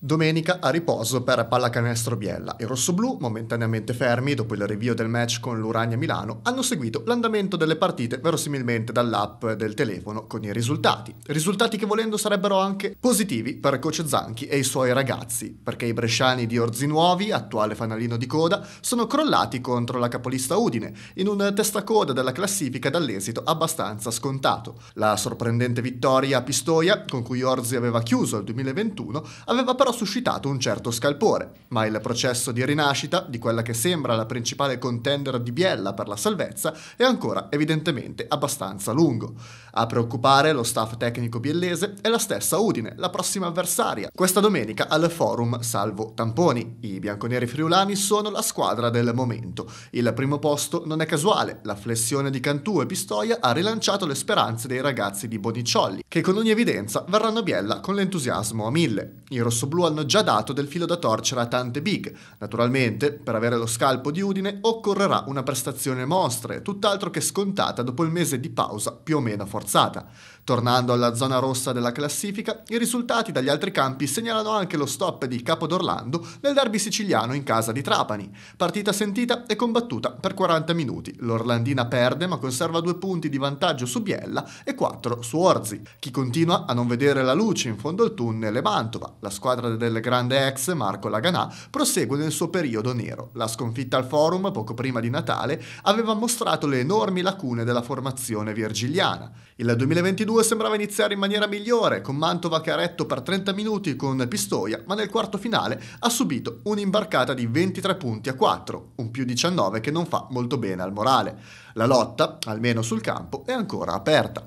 Domenica a riposo per pallacanestro Biella. I rossoblù, momentaneamente fermi dopo il rinvio del match con l'Uragna Milano, hanno seguito l'andamento delle partite verosimilmente dall'app del telefono con i risultati. Risultati che volendo sarebbero anche positivi per coach Zanchi e i suoi ragazzi, perché i bresciani di Orzinuovi, attuale fanalino di coda, sono crollati contro la capolista Udine, in un testacoda della classifica dall'esito abbastanza scontato. La sorprendente vittoria a Pistoia, con cui Orzi aveva chiuso il 2021, aveva però avrà suscitato un certo scalpore, ma il processo di rinascita di quella che sembra la principale contender di Biella per la salvezza è ancora evidentemente abbastanza lungo. A preoccupare lo staff tecnico biellese è la stessa Udine, la prossima avversaria, questa domenica al Forum Salvo Tamponi. I bianconeri friulani sono la squadra del momento. Il primo posto non è casuale, la flessione di Cantù e Pistoia ha rilanciato le speranze dei ragazzi di Boniciolli, che con ogni evidenza verranno a Biella con l'entusiasmo a mille. I rossoblù blu hanno già dato del filo da torcere a tante big. Naturalmente, per avere lo scalpo di Udine occorrerà una prestazione mostre, tutt'altro che scontata dopo il mese di pausa più o meno forzata. Tornando alla zona rossa della classifica, i risultati dagli altri campi segnalano anche lo stop di Capodorlando nel derby siciliano in casa di Trapani. Partita sentita e combattuta per 40 minuti. L'Orlandina perde ma conserva due punti di vantaggio su Biella e quattro su Orzi. Chi continua a non vedere la luce in fondo al tunnel è Mantova, la squadra governo del grande ex Marco Laganà prosegue nel suo periodo nero. La sconfitta al forum, poco prima di Natale, aveva mostrato le enormi lacune della formazione virgiliana. Il 2022 sembrava iniziare in maniera migliore, con Mantova che ha retto per 30 minuti con Pistoia, ma nel quarto finale ha subito un'imbarcata di 23 punti a 4, un più 19 che non fa molto bene al morale. La lotta, almeno sul campo, è ancora aperta.